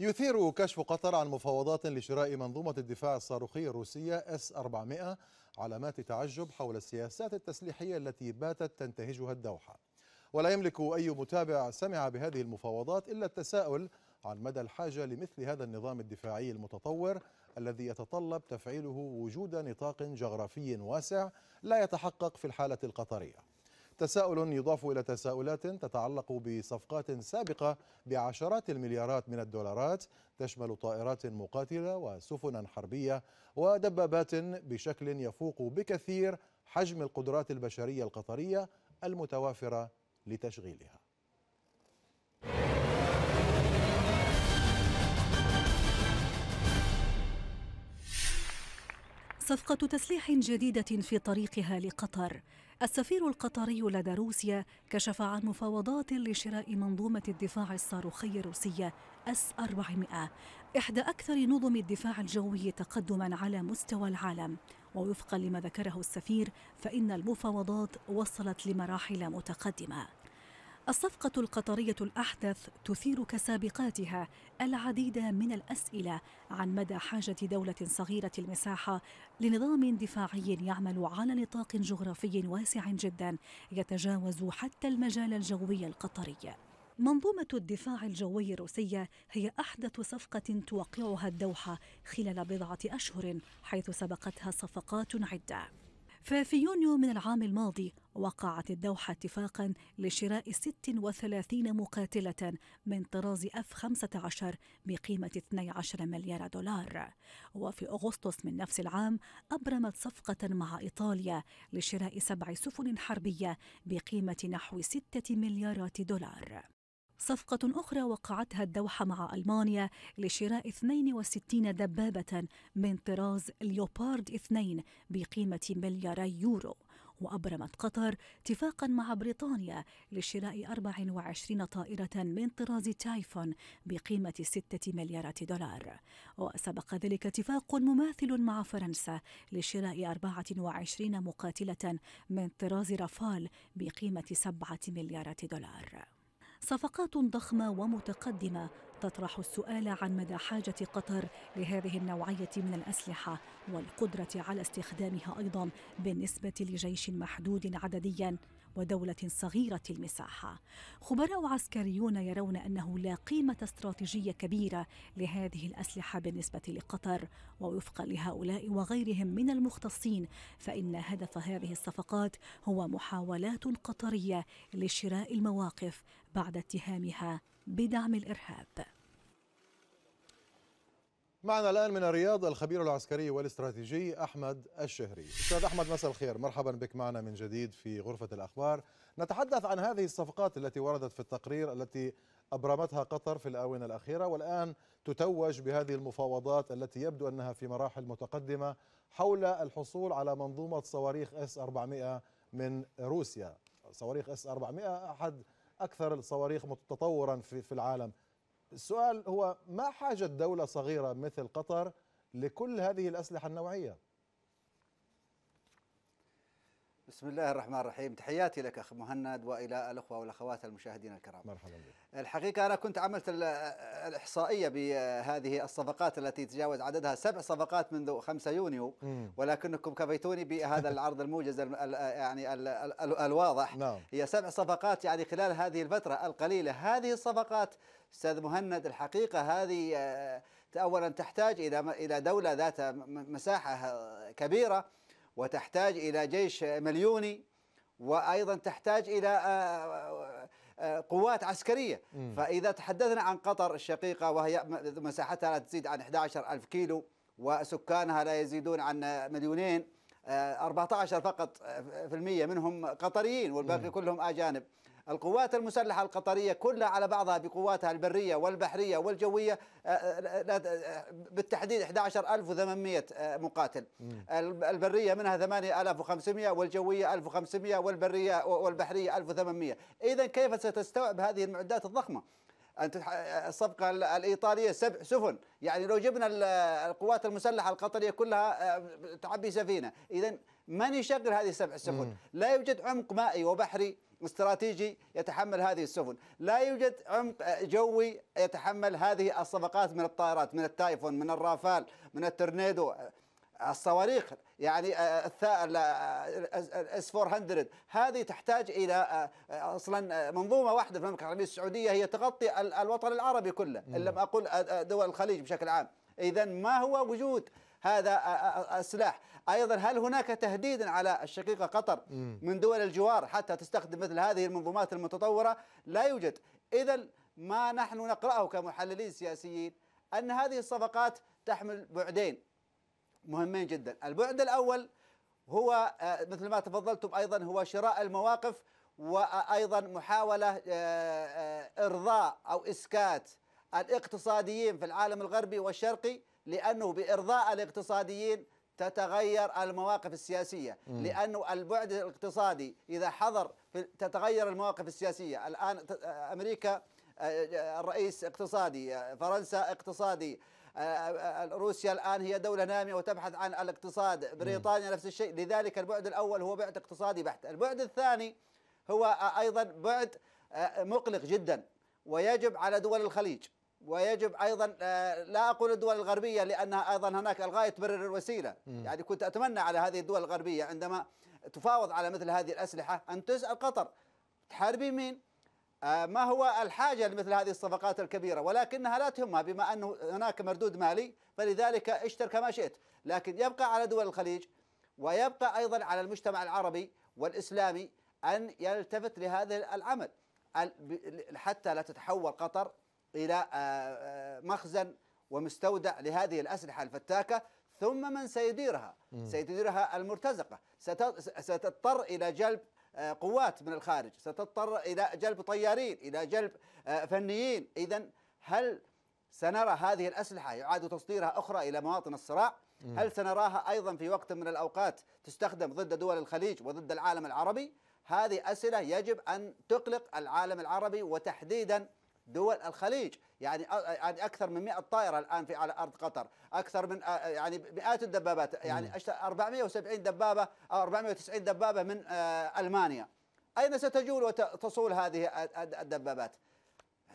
يثير كشف قطر عن مفاوضات لشراء منظومة الدفاع الصاروخية الروسية اس 400 علامات تعجب حول السياسات التسليحية التي باتت تنتهجها الدوحة ولا يملك أي متابع سمع بهذه المفاوضات إلا التساؤل عن مدى الحاجة لمثل هذا النظام الدفاعي المتطور الذي يتطلب تفعيله وجود نطاق جغرافي واسع لا يتحقق في الحالة القطرية تساؤل يضاف إلى تساؤلات تتعلق بصفقات سابقة بعشرات المليارات من الدولارات تشمل طائرات مقاتلة وسفنا حربية ودبابات بشكل يفوق بكثير حجم القدرات البشرية القطرية المتوافرة لتشغيلها صفقة تسليح جديدة في طريقها لقطر السفير القطري لدى روسيا كشف عن مفاوضات لشراء منظومة الدفاع الصاروخية الروسية اس 400 إحدى أكثر نظم الدفاع الجوي تقدما على مستوى العالم ووفقا لما ذكره السفير فإن المفاوضات وصلت لمراحل متقدمة الصفقة القطرية الأحدث تثير كسابقاتها العديد من الأسئلة عن مدى حاجة دولة صغيرة المساحة لنظام دفاعي يعمل على نطاق جغرافي واسع جدا يتجاوز حتى المجال الجوي القطري. منظومة الدفاع الجوي الروسية هي أحدث صفقة توقعها الدوحة خلال بضعة أشهر حيث سبقتها صفقات عدة. ففي يونيو من العام الماضي وقعت الدوحة اتفاقا لشراء 36 مقاتلة من طراز اف 15 بقيمة 12 مليار دولار وفي أغسطس من نفس العام أبرمت صفقة مع إيطاليا لشراء سبع سفن حربية بقيمة نحو 6 مليارات دولار صفقة أخرى وقعتها الدوحة مع ألمانيا لشراء 62 دبابة من طراز ليوبارد 2 بقيمة ملياري يورو وأبرمت قطر اتفاقا مع بريطانيا لشراء 24 طائرة من طراز تايفون بقيمة 6 مليارات دولار وسبق ذلك اتفاق مماثل مع فرنسا لشراء 24 مقاتلة من طراز رافال بقيمة 7 مليارات دولار صفقات ضخمة ومتقدمة تطرح السؤال عن مدى حاجة قطر لهذه النوعية من الأسلحة والقدرة على استخدامها أيضا بالنسبة لجيش محدود عدديا ودولة صغيرة المساحة. خبراء عسكريون يرون أنه لا قيمة استراتيجية كبيرة لهذه الأسلحة بالنسبة لقطر، ووفقا لهؤلاء وغيرهم من المختصين فإن هدف هذه الصفقات هو محاولات قطرية لشراء المواقف بعد اتهامها بدعم الإرهاب. معنا الآن من الرياض الخبير العسكري والاستراتيجي أحمد الشهري أستاذ أحمد مساء الخير مرحبا بك معنا من جديد في غرفة الأخبار نتحدث عن هذه الصفقات التي وردت في التقرير التي أبرمتها قطر في الآونة الأخيرة والآن تتوج بهذه المفاوضات التي يبدو أنها في مراحل متقدمة حول الحصول على منظومة صواريخ S-400 من روسيا صواريخ S-400 أحد أكثر الصواريخ تطورا في العالم السؤال هو ما حاجة دولة صغيرة مثل قطر لكل هذه الأسلحة النوعية بسم الله الرحمن الرحيم تحياتي لك أخ مهند وإلى الأخوة والأخوات المشاهدين الكرام مرحبا بك الحقيقة أنا كنت عملت الإحصائية بهذه الصفقات التي تجاوز عددها سبع صفقات منذ 5 يونيو ولكنكم كفيتوني بهذا العرض الموجز يعني الواضح نعم. هي سبع صفقات يعني خلال هذه الفترة القليلة هذه الصفقات أستاذ مهند الحقيقة هذه آه، أولا تحتاج إلى إلى دولة ذات مساحة كبيرة وتحتاج إلى جيش مليوني وأيضا تحتاج إلى آه، آه، آه، قوات عسكرية فإذا تحدثنا عن قطر الشقيقة وهي مساحتها لا تزيد عن 11 ألف كيلو وسكانها لا يزيدون عن مليونين 14 آه، فقط آه، في المية منهم قطريين والباقي كلهم أجانب القوات المسلحة القطرية كلها على بعضها بقواتها البرية والبحرية والجوية آه، بالتحديد 11800 مقاتل البرية منها 8500 والجوية 1500 والبرية والبحرية 1800 إذا كيف ستستوعب هذه المعدات الضخمة انت الصفقه الايطاليه سبع سفن يعني لو جبنا القوات المسلحه القطريه كلها آه، تعبي سفينه اذا من يشغل هذه السبع السفن لا يوجد عمق مائي وبحري استراتيجي يتحمل هذه السفن لا يوجد عمق جوي يتحمل هذه الصفقات من الطائرات من التايفون من الرافال من التورنيدو الصواريخ يعني آه، آه، الاس آه، 400 هذه تحتاج الى اصلا منظومه واحده في المملكه العربيه السعوديه هي تغطي الوطن العربي كله ان لم اقل دول الخليج بشكل عام اذا ما هو وجود هذا السلاح ايضا هل هناك تهديد على الشقيقه قطر من دول الجوار حتى تستخدم مثل هذه المنظومات المتطوره لا يوجد اذا ما نحن نقراه كمحللين سياسيين ان هذه الصفقات تحمل بعدين مهمين جدا البعد الأول هو آه، مثل ما تفضلتم أيضا هو شراء المواقف وأيضا محاولة آه، آه، إرضاء أو إسكات الاقتصاديين في العالم الغربي والشرقي لأنه بإرضاء الاقتصاديين تتغير المواقف السياسية لأن لأنه البعد الاقتصادي إذا حضر تتغير المواقف السياسية الآن أمريكا الرئيس اقتصادي فرنسا اقتصادي روسيا الآن هي دولة نامية وتبحث عن الاقتصاد بريطانيا نفس الشيء لذلك البعد الأول هو بعد اقتصادي بحت البعد الثاني هو آه، أيضا بعد آه، مقلق جدا ويجب على دول الخليج ويجب ايضا آه، لا اقول الدول الغربيه لانها ايضا هناك الغايه تبرر الوسيله، م. يعني كنت اتمنى على هذه الدول الغربيه عندما تفاوض على مثل هذه الاسلحه ان تسال قطر تحاربين مين؟ آه، ما هو الحاجة لمثل هذه الصفقات الكبيرة ولكنها لا تهمها بما أنه هناك مردود مالي فلذلك اشتر كما شئت لكن يبقى على دول الخليج ويبقى أيضا على المجتمع العربي والإسلامي أن يلتفت لهذا العمل حتى لا تتحول قطر إلى آه، آه، مخزن ومستودع لهذه الأسلحة الفتاكة ثم من سيديرها سيديرها المرتزقة ستضطر إلى جلب آه، قوات من الخارج ستضطر إلى جلب طيارين إلى جلب آه، فنيين إذا هل سنرى هذه الأسلحة يعاد تصديرها أخرى إلى مواطن الصراع هل سنراها أيضا في وقت من الأوقات تستخدم ضد دول الخليج وضد العالم العربي هذه أسئلة يجب أن تقلق العالم العربي وتحديدا دول الخليج يعني يعني اكثر من 100 طائره الان في على ارض قطر اكثر من يعني مئات الدبابات يعني 470 دبابه او 490 دبابه من آه، المانيا اين ستجول وتصول هذه الدبابات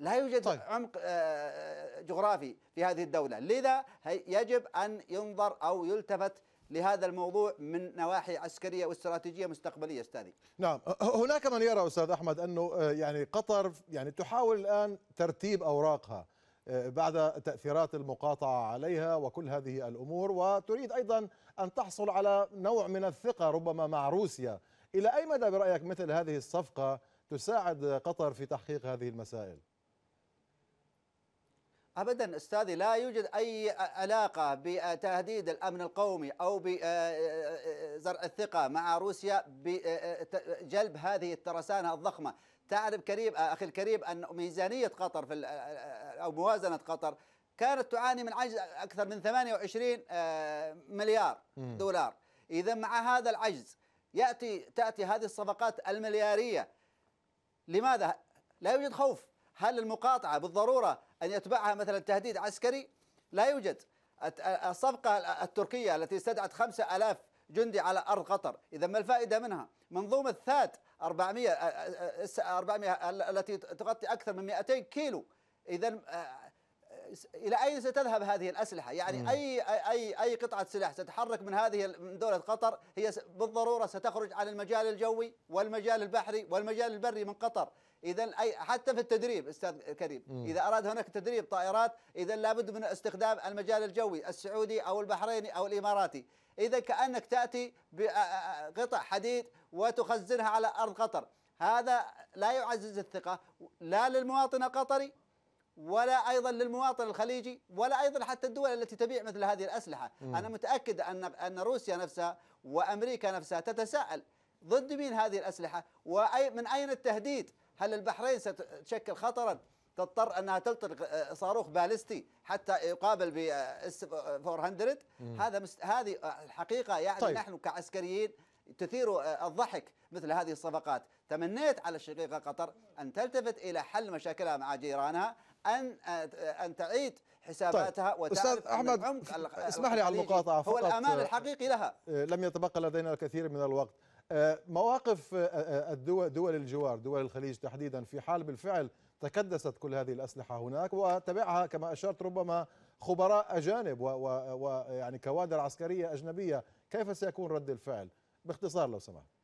لا يوجد طيب. عمق آه، جغرافي في هذه الدوله لذا يجب ان ينظر او يلتفت لهذا الموضوع من نواحي عسكريه واستراتيجيه مستقبليه استاذي. نعم، أه، أه، هناك من يرى استاذ احمد انه أه، يعني قطر يعني تحاول الان ترتيب اوراقها بعد تاثيرات المقاطعه عليها وكل هذه الامور وتريد ايضا ان تحصل على نوع من الثقه ربما مع روسيا، الى اي مدى برايك مثل هذه الصفقه تساعد قطر في تحقيق هذه المسائل؟ ابدا استاذي لا يوجد اي علاقه بتهديد الامن القومي او بزرع آه، آه، آه، الثقه مع روسيا بجلب هذه الترسانه الضخمه، تعرف كريم اخي الكريم ان ميزانيه قطر في او موازنه قطر كانت تعاني من عجز اكثر من 28 مليار دولار، اذا مع هذا العجز ياتي تاتي هذه الصفقات الملياريه لماذا؟ لا يوجد خوف، هل المقاطعه بالضروره أن يتبعها مثلا تهديد عسكري لا يوجد الصفقة التركية التي استدعت خمسة ألاف جندي على أرض قطر إذا ما الفائدة منها منظومة ثات 400 400 التي تغطي أكثر من 200 كيلو إذا الى اين ستذهب هذه الاسلحه؟ يعني اي اي اي قطعه سلاح ستتحرك من هذه من دوله قطر هي بالضروره ستخرج عن المجال الجوي والمجال البحري والمجال البري من قطر، اذا اي حتى في التدريب استاذ كريم اذا اراد هناك تدريب طائرات اذا لابد من استخدام المجال الجوي السعودي او البحريني او الاماراتي اذا كانك تاتي بقطع حديد وتخزنها على ارض قطر هذا لا يعزز الثقه لا للمواطن القطري ولا ايضا للمواطن الخليجي ولا ايضا حتى الدول التي تبيع مثل هذه الاسلحه، م. انا متاكد ان ان روسيا نفسها وامريكا نفسها تتساءل ضد مين هذه الاسلحه؟ واي من اين التهديد؟ هل البحرين ستشكل خطرا تضطر انها تلطق آه، صاروخ باليستي حتى يقابل ب 400 آه، هذا مست... هذه آه، الحقيقه يعني طيب. نحن كعسكريين تثير الضحك مثل هذه الصفقات تمنيت على الشقيقه قطر ان تلتفت الى حل مشاكلها مع جيرانها ان ان تعيد حساباتها طيب. وتعرف استاذ احمد اسمح لي على المقاطعه فقط هو الامان الحقيقي لها لم يتبقى لدينا الكثير من الوقت آه، مواقف آه، آه، الدول دول الجوار دول الخليج تحديدا في حال بالفعل تكدست كل هذه الأسلحة هناك وتبعها كما أشرت ربما خبراء أجانب ويعني كوادر عسكرية أجنبية كيف سيكون رد الفعل باختصار لو سمحت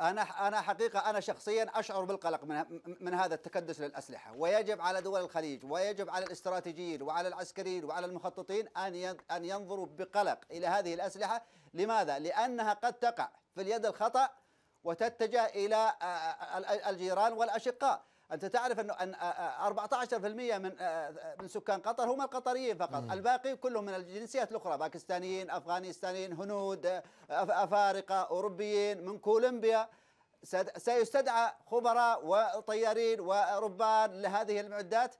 انا انا حقيقه انا شخصيا اشعر بالقلق من من هذا التكدس للاسلحه ويجب على دول الخليج ويجب على الاستراتيجيين وعلى العسكريين وعلى المخططين ان ان ينظروا بقلق الى هذه الاسلحه لماذا لانها قد تقع في اليد الخطا وتتجه الى الجيران والاشقاء انت تعرف انه أن 14% من من سكان قطر هم القطريين فقط مم. الباقي كلهم من الجنسيات الاخرى باكستانيين افغانستانيين هنود افارقه اوروبيين من كولومبيا سيستدعى خبراء وطيارين وربان لهذه المعدات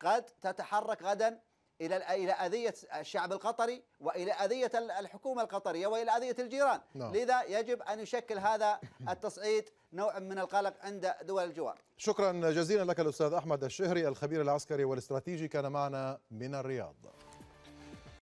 قد تتحرك غدا الى الى اذيه الشعب القطري والى اذيه الحكومه القطريه والى اذيه الجيران، نعم. لذا يجب ان يشكل هذا التصعيد نوع من القلق عند دول الجوار. شكرا جزيلا لك الاستاذ احمد الشهري الخبير العسكري والاستراتيجي كان معنا من الرياض.